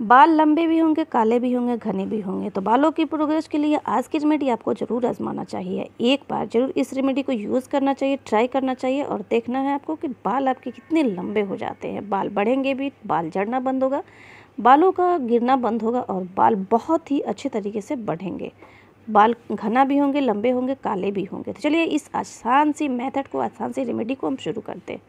बाल लंबे भी होंगे काले भी होंगे घने भी होंगे तो बालों की प्रोग्रेस के लिए आज की रेमेडी आपको ज़रूर आजमाना चाहिए एक बार जरूर इस रेमेडी को यूज़ करना चाहिए ट्राई करना चाहिए और देखना है आपको कि बाल आपके कितने लंबे हो जाते हैं बाल बढ़ेंगे भी बाल झड़ना बंद होगा बालों का गिरना बंद होगा और बाल बहुत ही अच्छे तरीके से बढ़ेंगे बाल घना भी होंगे लंबे होंगे काले भी होंगे तो चलिए इस आसान सी मेथड को आसान सी रेमेडी को हम शुरू करते हैं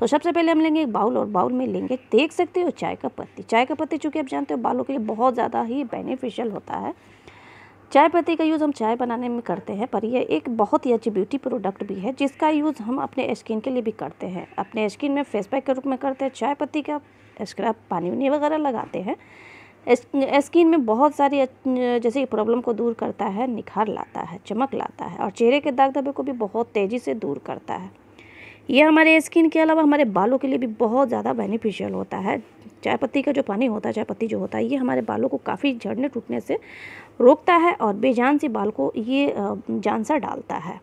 तो सबसे पहले हम लेंगे एक बाउल और बाउल में लेंगे देख सकते हो चाय का पत्ती चाय का पत्ती चूँकि आप जानते हो बालों के लिए बहुत ज़्यादा ही बेनिफिशियल होता है चाय पत्ती का यूज़ हम चाय बनाने में करते हैं पर यह एक बहुत ही अच्छी ब्यूटी प्रोडक्ट भी है जिसका यूज़ हम अपने स्किन के लिए भी करते हैं अपने स्किन में फेस पैक के रूप में करते हैं चाय पत्ती का स्क्रब पानी उनी वगैरह लगाते हैं स्किन में बहुत सारी जैसे प्रॉब्लम को दूर करता है निखार लाता है चमक लाता है और चेहरे के दाग धब्बे को भी बहुत तेज़ी से दूर करता है ये हमारे स्किन के अलावा हमारे बालों के लिए भी बहुत ज़्यादा बेनिफिशियल होता है चाय पत्ती का जो पानी होता है चाय पत्ती जो होता है ये हमारे बालों को काफ़ी झड़ने टूटने से रोकता है और बेजान से बाल को ये जानसा डालता है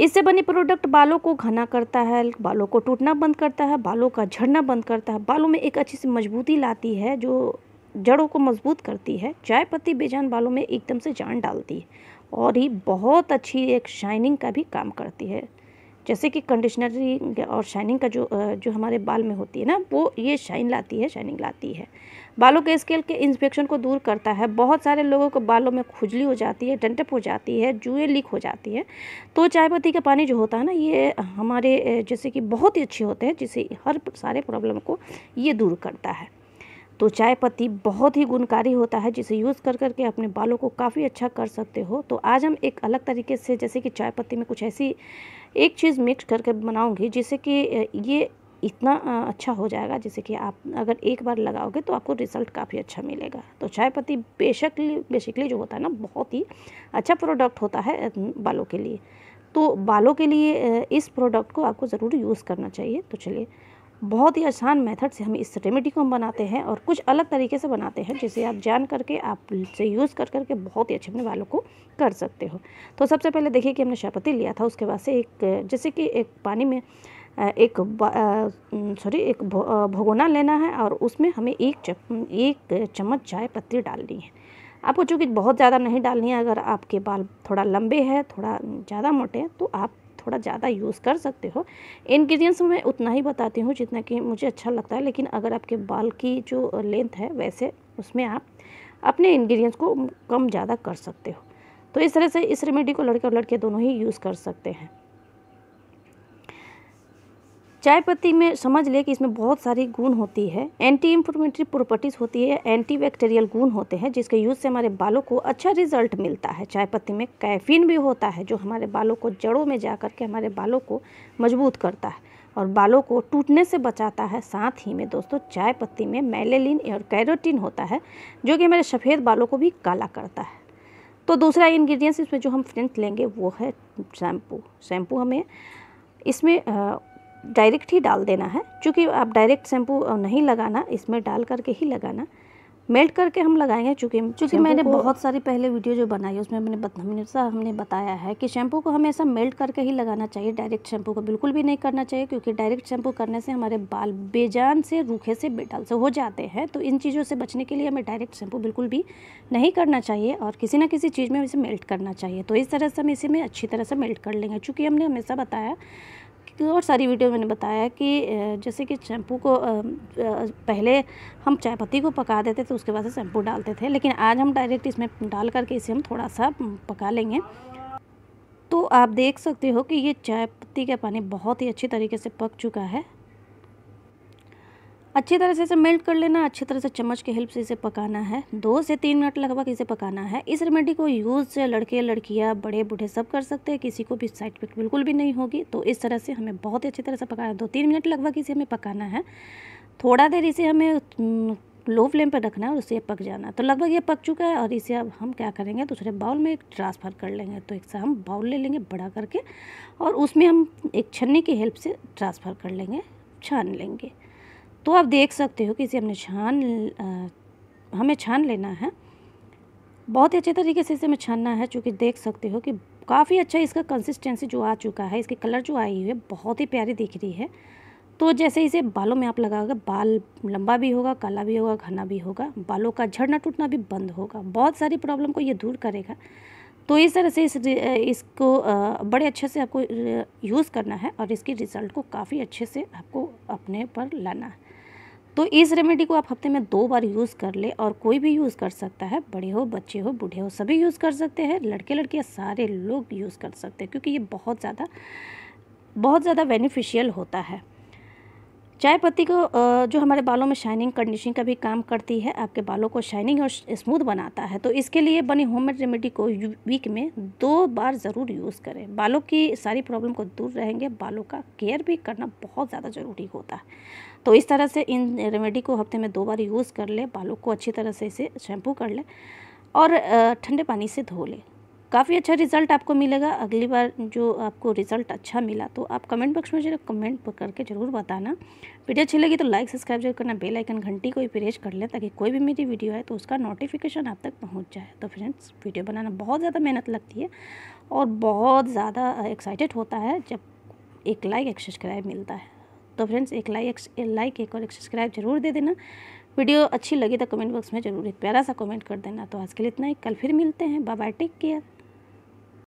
इससे बने प्रोडक्ट बालों को घना करता है बालों को टूटना बंद करता है बालों का झड़ना बंद करता है बालों में एक अच्छी सी मजबूती लाती है जो जड़ों को मजबूत करती है चाय पत्ती बेजान बालों में एकदम से जान डालती है और ही बहुत अच्छी एक शाइनिंग का भी काम करती है जैसे कि कंडीशनर और शाइनिंग का जो जो हमारे बाल में होती है ना वो ये शाइन लाती है शाइनिंग लाती है बालों के स्केल के इंस्पेक्शन को दूर करता है बहुत सारे लोगों को बालों में खुजली हो जाती है डेंटअप हो जाती है जुए लीक हो जाती है तो चाय पत्ती का पानी जो होता है ना ये हमारे जैसे कि बहुत ही अच्छे होते हैं जिसे हर सारे प्रॉब्लम को ये दूर करता है तो चाय पत्ती बहुत ही गुणकारी होता है जिसे यूज़ कर करके अपने बालों को काफ़ी अच्छा कर सकते हो तो आज हम एक अलग तरीके से जैसे कि चाय पत्ती में कुछ ऐसी एक चीज़ मिक्स करके बनाऊंगी जिससे कि ये इतना अच्छा हो जाएगा जैसे कि आप अगर एक बार लगाओगे तो आपको रिज़ल्ट काफ़ी अच्छा मिलेगा तो चाय पत्ती बेशकली बेसिकली जो होता है ना बहुत ही अच्छा प्रोडक्ट होता है बालों के लिए तो बालों के लिए इस प्रोडक्ट को आपको ज़रूर यूज़ करना चाहिए तो चलिए बहुत ही आसान मेथड से हम इस रेमेडी को हम बनाते हैं और कुछ अलग तरीके से बनाते हैं जिसे आप जान करके आप से यूज़ कर करके बहुत ही अच्छे अपने बालों को कर सकते हो तो सबसे पहले देखिए कि हमने शाहपत्ती लिया था उसके बाद से एक जैसे कि एक पानी में एक सॉरी एक भगोना लेना है और उसमें हमें एक चम, एक चम्मच चाय पत्ती डालनी है आपको चूँकि बहुत ज़्यादा नहीं डालनी है अगर आपके बाल थोड़ा लंबे हैं थोड़ा ज़्यादा मोटे हैं तो आप थोड़ा ज़्यादा यूज़ कर सकते हो इन्ग्रीडियंट्स तो मैं उतना ही बताती हूँ जितना कि मुझे अच्छा लगता है लेकिन अगर आपके बाल की जो लेंथ है वैसे उसमें आप अपने इन्ग्रीडियंट्स को कम ज़्यादा कर सकते हो तो इस तरह से इस रेमेडी को लड़के और लड़के दोनों ही यूज़ कर सकते हैं चाय पत्ती में समझ ले कि इसमें बहुत सारी गुण होती है एंटी इन्फ्लोमेटरी प्रॉपर्टीज होती है एंटी बैक्टेरियल गुण होते हैं जिसके यूज से हमारे बालों को अच्छा रिजल्ट मिलता है चाय पत्ती में कैफीन भी होता है जो हमारे बालों को जड़ों में जा करके हमारे बालों को मजबूत करता है और बालों को टूटने से बचाता है साथ ही में दोस्तों चाय पत्ती में मेलेलिन और कैरोटीन होता है जो कि हमारे सफ़ेद बालों को भी काला करता है तो दूसरा इन्ग्रीडियंट्स इसमें जो हम फ्रेंड लेंगे वो है शैम्पू शैम्पू हमें इसमें डायरेक्ट ही डाल देना है क्योंकि आप डायरेक्ट शैम्पू नहीं लगाना इसमें डाल करके ही लगाना मेल्ट करके हम लगाएंगे चूँकि चूँकि मैंने बहुत सारी पहले वीडियो जो बनाई उसमें मैंने हमेशा हमने बताया है कि शैम्पू को हमेशा मेल्ट करके ही लगाना चाहिए डायरेक्ट शैम्पू को बिल्कुल भी नहीं करना चाहिए क्योंकि डायरेक्ट शैम्पू करने से हमारे बाल बेजान से रूखे से बेटाल से हो जाते हैं तो इन चीज़ों से बचने के लिए हमें डायरेक्ट शैम्पू बिल्कुल भी नहीं करना चाहिए और किसी न किसी चीज़ में इसे मेल्ट करना चाहिए तो इस तरह से हम इसे में अच्छी तरह से मेल्ट कर लेंगे चूँकि हमने हमेशा बताया और सारी वीडियो मैंने बताया कि जैसे कि शैम्पू को पहले हम चाय पत्ती को पका देते थे उसके बाद से शैम्पू डालते थे लेकिन आज हम डायरेक्ट इसमें डाल करके इसे हम थोड़ा सा पका लेंगे तो आप देख सकते हो कि ये चाय पत्ती का पानी बहुत ही अच्छी तरीके से पक चुका है अच्छी तरह से इसे मेल्ट कर लेना अच्छी तरह से चम्मच के हेल्प से इसे पकाना है दो से तीन मिनट लगभग इसे पकाना है इस रेमेडी को यूज़ से लड़के लड़कियाँ बड़े बूढ़े सब कर सकते हैं किसी को भी साइड इफेक्ट बिल्कुल भी नहीं होगी तो इस तरह से हमें बहुत ही अच्छी तरह से पकाना है दो तीन मिनट लगभग इसे हमें पकाना है थोड़ा देर इसे हमें लो फ्लेम पर रखना है और उसे पक जाना तो लगभग ये पक चुका है और इसे अब हम क्या करेंगे दूसरे बाउल में ट्रांसफ़र कर लेंगे तो एक सा हम बाउल ले लेंगे बड़ा करके और उसमें हम एक छन्नी की हेल्प से ट्रांसफ़र कर लेंगे छान लेंगे तो आप देख सकते हो कि इसे हमने छान हमें छान लेना है बहुत ही अच्छे तरीके से इसे हमें छानना है चूँकि देख सकते हो कि काफ़ी अच्छा इसका कंसिस्टेंसी जो आ चुका है इसकी कलर जो आई हुई है बहुत ही प्यारी दिख रही है तो जैसे इसे बालों में आप लगाओगे बाल लंबा भी होगा काला भी होगा घना भी होगा बालों का झड़ना टूटना भी बंद होगा बहुत सारी प्रॉब्लम को ये दूर करेगा तो इस तरह से इस इसको बड़े अच्छे से आपको यूज़ करना है और इसकी रिज़ल्ट को काफ़ी अच्छे से आपको अपने पर लाना है तो इस रेमेडी को आप हफ्ते में दो बार यूज़ कर ले और कोई भी यूज़ कर सकता है बड़े हो बच्चे हो बूढ़े हो सभी यूज़ कर सकते हैं लड़के लड़कियाँ सारे लोग यूज़ कर सकते हैं क्योंकि ये बहुत ज़्यादा बहुत ज़्यादा बेनिफिशियल होता है चाय पत्ती को जो हमारे बालों में शाइनिंग कंडीशनिंग का भी काम करती है आपके बालों को शाइनिंग और स्मूथ बनाता है तो इसके लिए बनी होममेड रेमेडी को वीक में दो बार ज़रूर यूज़ करें बालों की सारी प्रॉब्लम को दूर रहेंगे बालों का केयर भी करना बहुत ज़्यादा ज़रूरी होता है तो इस तरह से इन रेमेडी को हफ्ते में दो बार यूज़ कर लें बालों को अच्छी तरह से इसे शैम्पू कर लें और ठंडे पानी से धो लें काफ़ी अच्छा रिज़ल्ट आपको मिलेगा अगली बार जो आपको रिज़ल्ट अच्छा मिला तो आप कमेंट बॉक्स में जरा कमेंट करके ज़रूर बताना वीडियो अच्छी लगी तो लाइक सब्सक्राइब जरूर करना बेल आइकन घंटी को भी प्रेस कर लें ताकि कोई भी मेरी वीडियो है तो उसका नोटिफिकेशन आप तक पहुंच जाए तो फ्रेंड्स वीडियो बनाना बहुत ज़्यादा मेहनत लगती है और बहुत ज़्यादा एक्साइटेड होता है जब एक लाइक एक सब्सक्राइब मिलता है तो फ्रेंड्स एक लाइक लाइक एक और एक सब्सक्राइब जरूर दे देना वीडियो अच्छी लगी तो कमेंट बॉक्स में जरूर एक प्यारा सा कमेंट कर देना तो आज के लिए इतना ही कल फिर मिलते हैं बाय टेक केयर